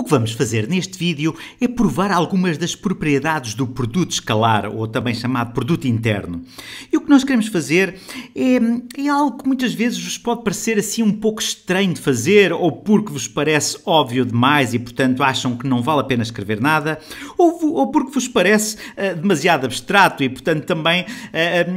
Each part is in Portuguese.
O que vamos fazer neste vídeo é provar algumas das propriedades do produto escalar, ou também chamado produto interno. E o que nós queremos fazer é, é algo que muitas vezes vos pode parecer assim um pouco estranho de fazer, ou porque vos parece óbvio demais e, portanto, acham que não vale a pena escrever nada, ou, ou porque vos parece uh, demasiado abstrato e, portanto, também uh,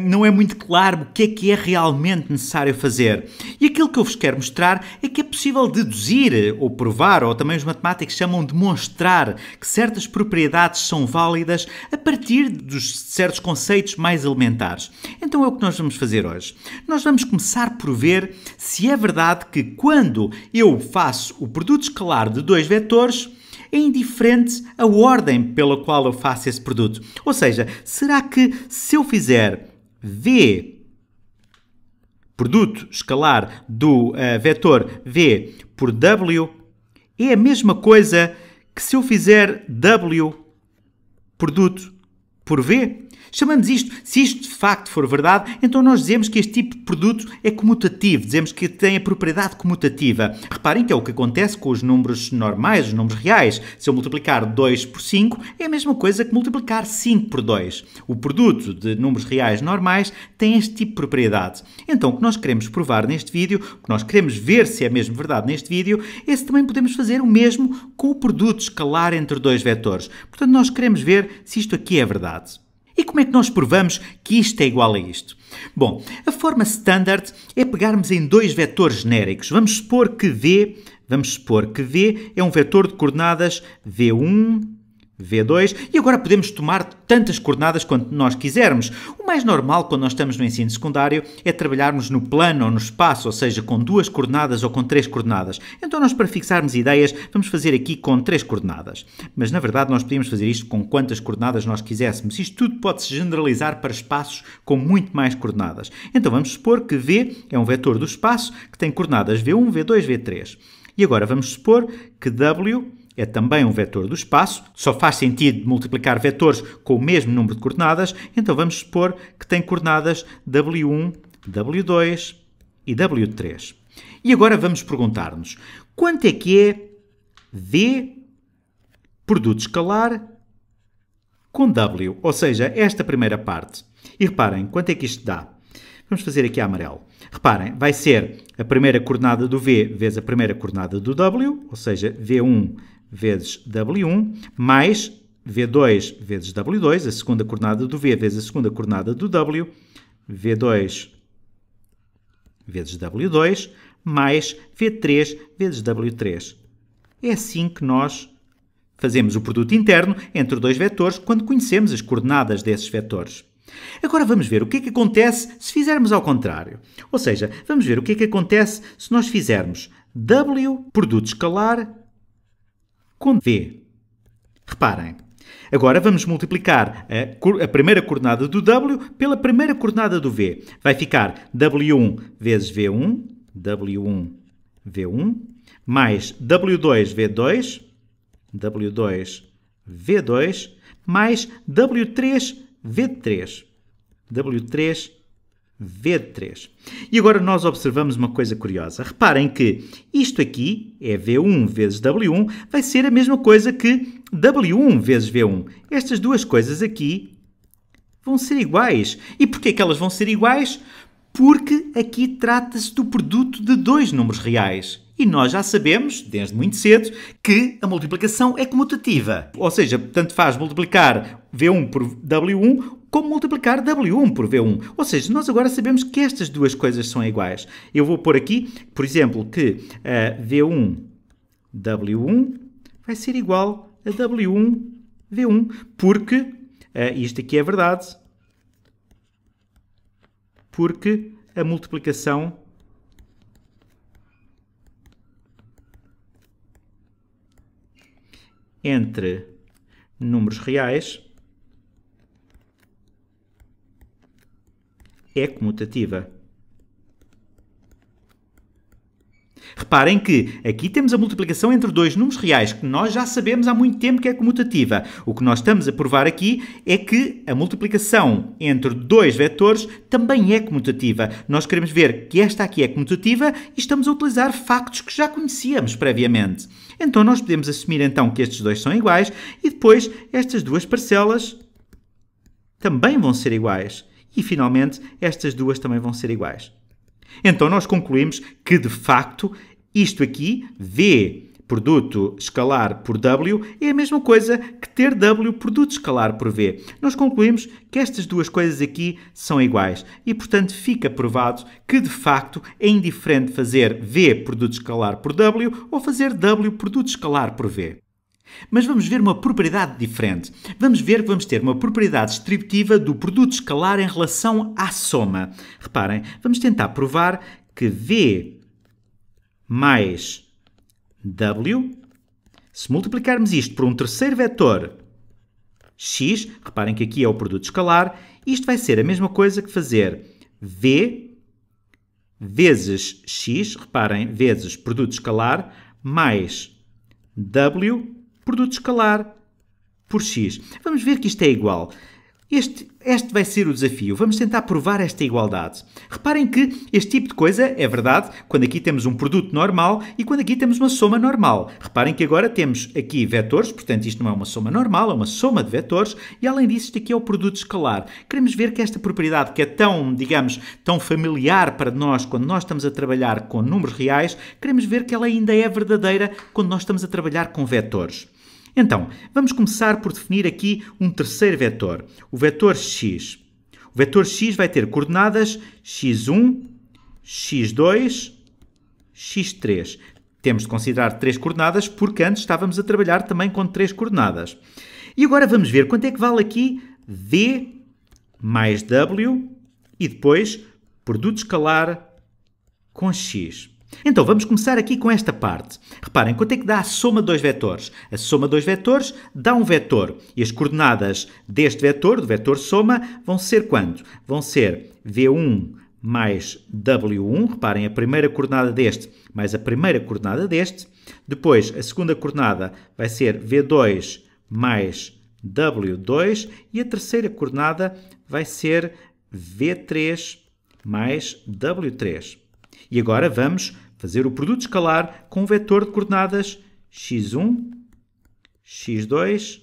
não é muito claro o que é que é realmente necessário fazer. E aquilo que eu vos quero mostrar é que é possível deduzir, ou provar, ou também os matemáticos que chamam de mostrar que certas propriedades são válidas a partir dos certos conceitos mais elementares. Então é o que nós vamos fazer hoje. Nós vamos começar por ver se é verdade que quando eu faço o produto escalar de dois vetores, é indiferente a ordem pela qual eu faço esse produto. Ou seja, será que se eu fizer V produto escalar do uh, vetor V por W é a mesma coisa que se eu fizer W, produto, por V. Chamamos isto, se isto de facto for verdade, então nós dizemos que este tipo de produto é comutativo, dizemos que tem a propriedade comutativa. Reparem que é o que acontece com os números normais, os números reais. Se eu multiplicar 2 por 5, é a mesma coisa que multiplicar 5 por 2. O produto de números reais normais tem este tipo de propriedade. Então o que nós queremos provar neste vídeo, o que nós queremos ver se é mesmo verdade neste vídeo, é se também podemos fazer o mesmo com o produto escalar entre dois vetores. Portanto, nós queremos ver se isto aqui é verdade verdade. E como é que nós provamos que isto é igual a isto? Bom, a forma standard é pegarmos em dois vetores genéricos. Vamos supor que V, vamos supor que V é um vetor de coordenadas V1, V2, e agora podemos tomar tantas coordenadas quanto nós quisermos. O mais normal quando nós estamos no ensino secundário é trabalharmos no plano ou no espaço, ou seja, com duas coordenadas ou com três coordenadas. Então nós para fixarmos ideias vamos fazer aqui com três coordenadas. Mas na verdade nós podíamos fazer isto com quantas coordenadas nós quiséssemos. Isto tudo pode-se generalizar para espaços com muito mais coordenadas. Então vamos supor que V é um vetor do espaço que tem coordenadas V1, V2, V3. E agora vamos supor que W é também um vetor do espaço, só faz sentido multiplicar vetores com o mesmo número de coordenadas, então vamos supor que tem coordenadas W1, W2 e W3. E agora vamos perguntar-nos quanto é que é v produto escalar com W, ou seja, esta primeira parte. E reparem, quanto é que isto dá? Vamos fazer aqui a amarelo. Reparem, vai ser a primeira coordenada do V vezes a primeira coordenada do W, ou seja, V1 vezes W1 mais V2 vezes W2, a segunda coordenada do V vezes a segunda coordenada do W, V2 vezes W2 mais V3 vezes W3. É assim que nós fazemos o produto interno entre dois vetores quando conhecemos as coordenadas desses vetores. Agora vamos ver o que é que acontece se fizermos ao contrário. Ou seja, vamos ver o que é que acontece se nós fizermos W produto escalar com D. Reparem, Agora vamos multiplicar a, a, primeira coordenada do W pela primeira coordenada do V. Vai ficar W1 vezes V1, W1, V1, mais W2, V2, W2, V2, mais W3, V3, W3, V3. E agora nós observamos uma coisa curiosa. Reparem que isto aqui é V1 vezes W1, vai ser a mesma coisa que W1 vezes V1. Estas duas coisas aqui vão ser iguais. E porquê que elas vão ser iguais? Porque aqui trata-se do produto de dois números reais. E nós já sabemos, desde muito cedo, que a multiplicação é comutativa. Ou seja, tanto faz multiplicar V1 por W1 como multiplicar W1 por V1. Ou seja, nós agora sabemos que estas duas coisas são iguais. Eu vou pôr aqui, por exemplo, que uh, V1 W1 vai ser igual a W1 V1, porque uh, isto aqui é verdade, porque a multiplicação entre números reais é comutativa. Reparem que aqui temos a multiplicação entre dois números reais, que nós já sabemos há muito tempo que é comutativa. O que nós estamos a provar aqui é que a multiplicação entre dois vetores também é comutativa. Nós queremos ver que esta aqui é comutativa e estamos a utilizar factos que já conhecíamos previamente. Então nós podemos assumir então que estes dois são iguais e depois estas duas parcelas também vão ser iguais e finalmente estas duas também vão ser iguais. Então nós concluímos que de facto isto aqui, V produto escalar por W, é a mesma coisa que ter W produto escalar por V. Nós concluímos que estas duas coisas aqui são iguais e, portanto, fica provado que de facto é indiferente fazer V produto escalar por W ou fazer W produto escalar por V. Mas vamos ver uma propriedade diferente. Vamos ver que vamos ter uma propriedade distributiva do produto escalar em relação à soma. Reparem, vamos tentar provar que V mais W, se multiplicarmos isto por um terceiro vetor x, reparem que aqui é o produto escalar, isto vai ser a mesma coisa que fazer V vezes x, reparem, vezes produto escalar, mais W produto escalar por X. Vamos ver que isto é igual. Este, este vai ser o desafio. Vamos tentar provar esta igualdade. Reparem que este tipo de coisa é verdade quando aqui temos um produto normal e quando aqui temos uma soma normal. Reparem que agora temos aqui vetores, portanto isto não é uma soma normal, é uma soma de vetores, e além disso isto aqui é o produto escalar. Queremos ver que esta propriedade que é tão, digamos, tão familiar para nós quando nós estamos a trabalhar com números reais, queremos ver que ela ainda é verdadeira quando nós estamos a trabalhar com vetores. Então, vamos começar por definir aqui um terceiro vetor, o vetor x. O vetor x vai ter coordenadas x1, x2, x3. Temos de considerar três coordenadas porque antes estávamos a trabalhar também com três coordenadas. E agora vamos ver quanto é que vale aqui d mais w e depois produto escalar com x. Então, vamos começar aqui com esta parte. Reparem, quanto é que dá a soma de dois vetores? A soma de dois vetores dá um vetor. E as coordenadas deste vetor, do vetor soma, vão ser quanto? Vão ser V1 mais W1, reparem, a primeira coordenada deste mais a primeira coordenada deste. Depois, a segunda coordenada vai ser V2 mais W2 e a terceira coordenada vai ser V3 mais W3. E agora vamos Fazer o produto escalar com um vetor de coordenadas x1, x2,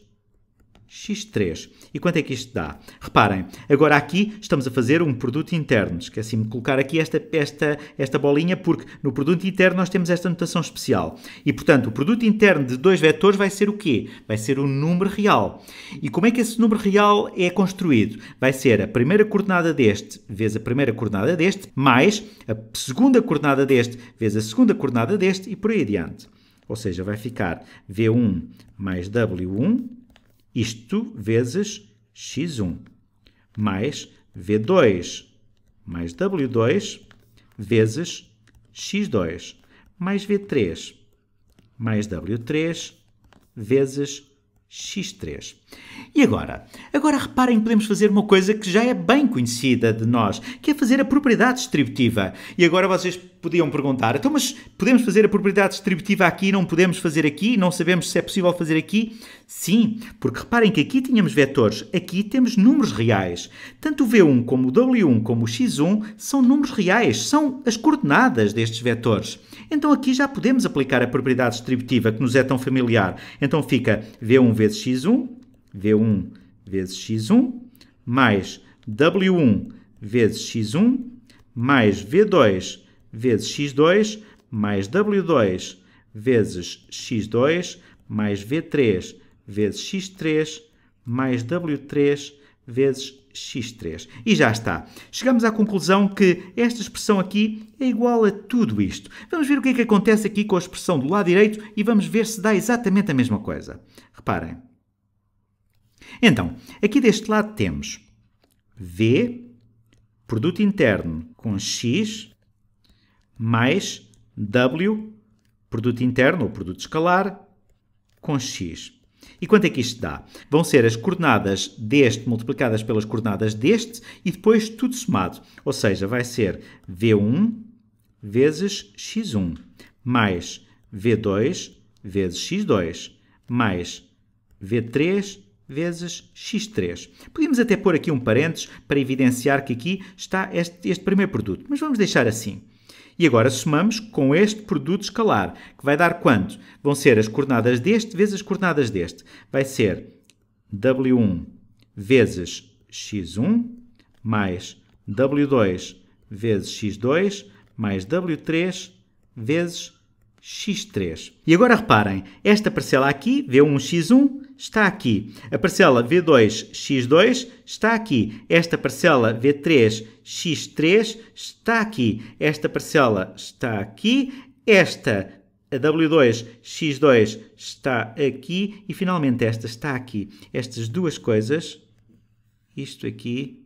x3. E quanto é que isto dá? Reparem, agora aqui estamos a fazer um produto interno. Esqueci-me de colocar aqui esta, esta, esta bolinha, porque no produto interno nós temos esta notação especial. E, portanto, o produto interno de dois vetores vai ser o quê? Vai ser o um número real. E como é que esse número real é construído? Vai ser a primeira coordenada deste vezes a primeira coordenada deste, mais a segunda coordenada deste vezes a segunda coordenada deste e por aí adiante. Ou seja, vai ficar V1 mais W1 isto vezes x1, mais v2 mais w2 vezes x2, mais v3 mais w3 vezes x3. E agora? Agora reparem, podemos fazer uma coisa que já é bem conhecida de nós, que é fazer a propriedade distributiva. E agora vocês podiam perguntar, então, mas podemos fazer a propriedade distributiva aqui, não podemos fazer aqui, não sabemos se é possível fazer aqui? Sim, porque reparem que aqui tínhamos vetores, aqui temos números reais. Tanto o V1 como o W1 como o X1 são números reais, são as coordenadas destes vetores. Então aqui já podemos aplicar a propriedade distributiva que nos é tão familiar. Então fica V1 vezes X1 V1 vezes X1 mais W1 vezes X1 mais V2 vezes X2 mais W2 vezes X2 mais V3 vezes X3 mais W3 vezes x3. E já está. Chegamos à conclusão que esta expressão aqui é igual a tudo isto. Vamos ver o que é que acontece aqui com a expressão do lado direito e vamos ver se dá exatamente a mesma coisa. Reparem. Então, aqui deste lado temos V, produto interno com X, mais W, produto interno ou produto escalar, com X. E quanto é que isto dá? Vão ser as coordenadas deste multiplicadas pelas coordenadas deste e depois tudo somado. Ou seja, vai ser V1 vezes X1 mais V2 vezes X2 mais V3 vezes x3. Podíamos até pôr aqui um parênteses para evidenciar que aqui está este, este primeiro produto, mas vamos deixar assim. E agora somamos com este produto escalar, que vai dar quanto? Vão ser as coordenadas deste vezes as coordenadas deste. Vai ser W1 vezes X1 mais W2 vezes X2 mais W3 vezes X3. E agora reparem, esta parcela aqui, V1, X1, está aqui. A parcela V2X2 está aqui. Esta parcela V3X3 está aqui. Esta parcela está aqui. Esta a W2X2 está aqui e finalmente esta está aqui. Estas duas coisas, isto aqui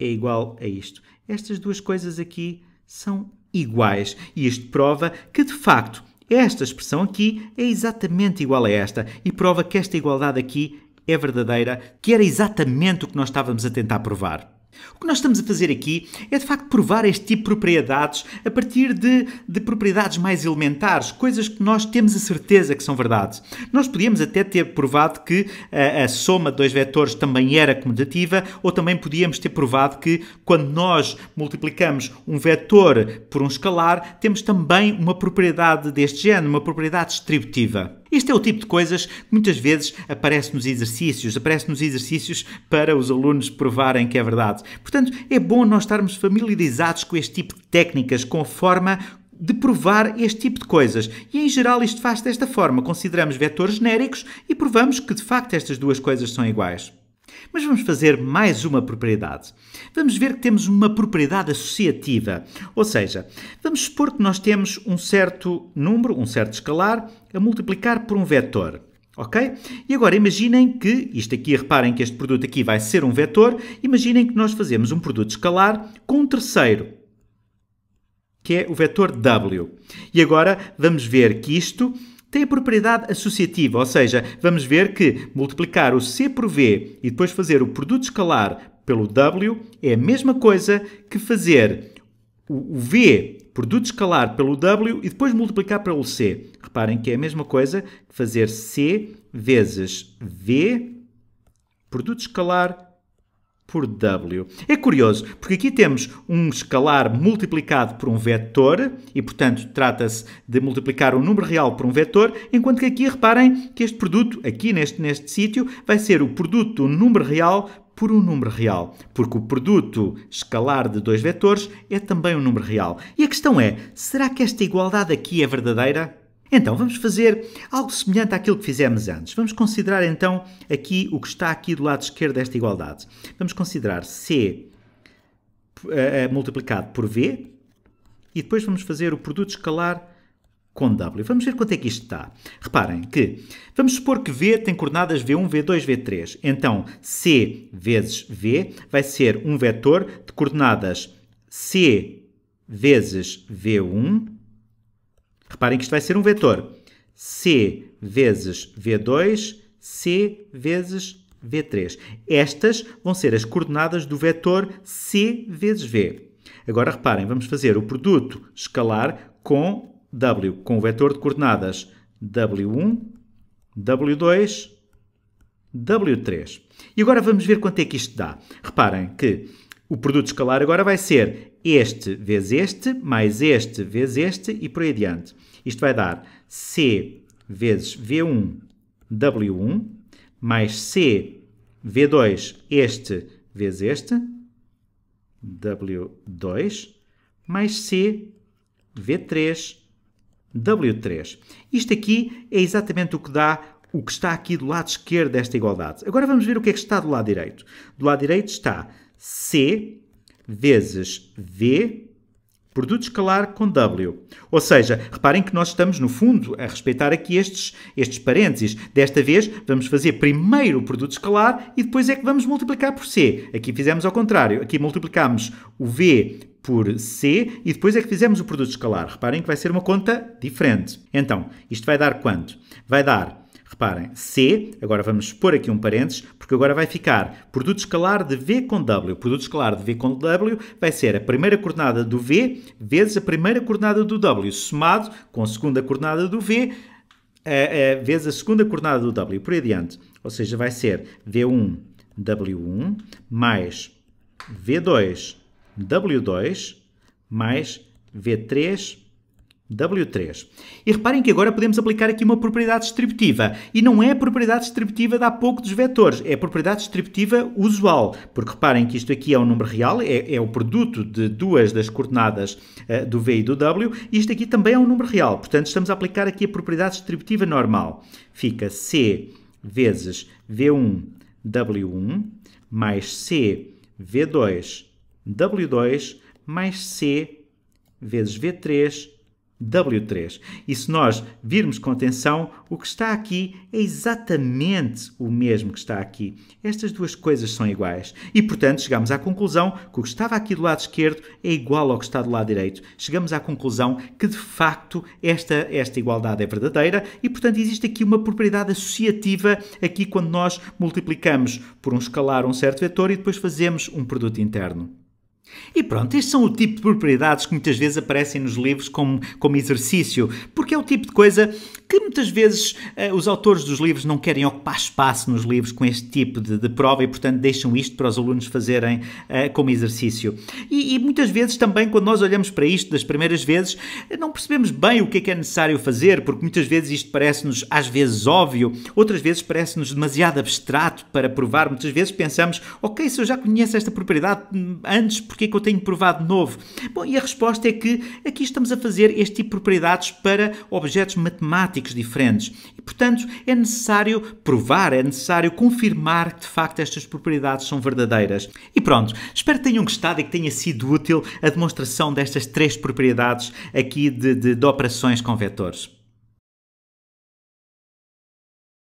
é igual a isto. Estas duas coisas aqui são iguais. E isto prova que, de facto, esta expressão aqui é exatamente igual a esta e prova que esta igualdade aqui é verdadeira, que era exatamente o que nós estávamos a tentar provar. O que nós estamos a fazer aqui é de facto provar este tipo de propriedades a partir de, de propriedades mais elementares, coisas que nós temos a certeza que são verdade. Nós podíamos até ter provado que a, a soma de dois vetores também era comutativa, ou também podíamos ter provado que quando nós multiplicamos um vetor por um escalar, temos também uma propriedade deste género, uma propriedade distributiva. Este é o tipo de coisas que muitas vezes aparece nos exercícios, aparece nos exercícios para os alunos provarem que é verdade. Portanto, é bom nós estarmos familiarizados com este tipo de técnicas, com a forma de provar este tipo de coisas. E em geral isto faz desta forma, consideramos vetores genéricos e provamos que de facto estas duas coisas são iguais. Mas vamos fazer mais uma propriedade. Vamos ver que temos uma propriedade associativa, ou seja, vamos supor que nós temos um certo número, um certo escalar, a multiplicar por um vetor. Ok? E agora imaginem que, isto aqui, reparem que este produto aqui vai ser um vetor, imaginem que nós fazemos um produto escalar com um terceiro, que é o vetor W. E agora vamos ver que isto tem a propriedade associativa, ou seja, vamos ver que multiplicar o C por V e depois fazer o produto escalar pelo W é a mesma coisa que fazer o V, produto escalar pelo W e depois multiplicar pelo C. Reparem que é a mesma coisa que fazer C vezes V, produto escalar por W. É curioso, porque aqui temos um escalar multiplicado por um vetor, e portanto trata-se de multiplicar o um número real por um vetor, enquanto que aqui reparem que este produto, aqui neste, neste sítio, vai ser o produto do número real por um número real, porque o produto escalar de dois vetores é também um número real. E a questão é, será que esta igualdade aqui é verdadeira? Então, vamos fazer algo semelhante àquilo que fizemos antes. Vamos considerar então aqui o que está aqui do lado esquerdo desta igualdade. Vamos considerar C eh, eh, multiplicado por V e depois vamos fazer o produto escalar com W. Vamos ver quanto é que isto está. Reparem que vamos supor que V tem coordenadas V1, V2, V3. Então, C vezes V vai ser um vetor de coordenadas C vezes V1 Reparem que isto vai ser um vetor. C vezes V2, C vezes V3. Estas vão ser as coordenadas do vetor C vezes V. Agora reparem, vamos fazer o produto escalar com W, com o vetor de coordenadas W1, W2, W3. E agora vamos ver quanto é que isto dá. Reparem que o produto escalar agora vai ser este vezes este, mais este vezes este e por aí adiante. Isto vai dar C vezes V1, W1, mais C, V2, este vezes este, W2, mais C, V3, W3. Isto aqui é exatamente o que dá o que está aqui do lado esquerdo desta igualdade. Agora vamos ver o que é que está do lado direito. Do lado direito está C vezes V, produto escalar com W. Ou seja, reparem que nós estamos, no fundo, a respeitar aqui estes, estes parênteses. Desta vez, vamos fazer primeiro o produto escalar e depois é que vamos multiplicar por C. Aqui fizemos ao contrário. Aqui multiplicamos o V por C e depois é que fizemos o produto escalar. Reparem que vai ser uma conta diferente. Então, isto vai dar quanto? Vai dar Reparem, C, agora vamos pôr aqui um parênteses, porque agora vai ficar produto escalar de V com W. O produto escalar de V com W vai ser a primeira coordenada do V vezes a primeira coordenada do W, somado com a segunda coordenada do V eh, eh, vezes a segunda coordenada do W, por aí adiante. Ou seja, vai ser V1, W1 mais V2, W2 mais V3, W3. E reparem que agora podemos aplicar aqui uma propriedade distributiva. E não é a propriedade distributiva de há pouco dos vetores, é a propriedade distributiva usual. Porque reparem que isto aqui é um número real, é, é o produto de duas das coordenadas uh, do V e do W, e isto aqui também é um número real. Portanto, estamos a aplicar aqui a propriedade distributiva normal. Fica C vezes V1, W1, mais C, V2, W2, mais C, vezes V3, W3. E se nós virmos com atenção, o que está aqui é exatamente o mesmo que está aqui. Estas duas coisas são iguais. E, portanto, chegamos à conclusão que o que estava aqui do lado esquerdo é igual ao que está do lado direito. Chegamos à conclusão que, de facto, esta, esta igualdade é verdadeira e, portanto, existe aqui uma propriedade associativa aqui quando nós multiplicamos por um escalar um certo vetor e depois fazemos um produto interno. E pronto, estes são o tipo de propriedades que muitas vezes aparecem nos livros como, como exercício, porque é o tipo de coisa que muitas vezes eh, os autores dos livros não querem ocupar espaço nos livros com este tipo de, de prova e, portanto, deixam isto para os alunos fazerem eh, como exercício. E, e, muitas vezes também, quando nós olhamos para isto das primeiras vezes, eh, não percebemos bem o que é que é necessário fazer, porque muitas vezes isto parece-nos, às vezes, óbvio, outras vezes parece-nos demasiado abstrato para provar. Muitas vezes pensamos, ok, se eu já conheço esta propriedade hum, antes, porque que é que eu tenho provado novo? Bom, e a resposta é que aqui estamos a fazer este tipo de propriedades para objetos matemáticos diferentes. E, portanto, é necessário provar, é necessário confirmar que de facto estas propriedades são verdadeiras. E pronto, espero que tenham gostado e que tenha sido útil a demonstração destas três propriedades aqui de, de, de operações com vetores.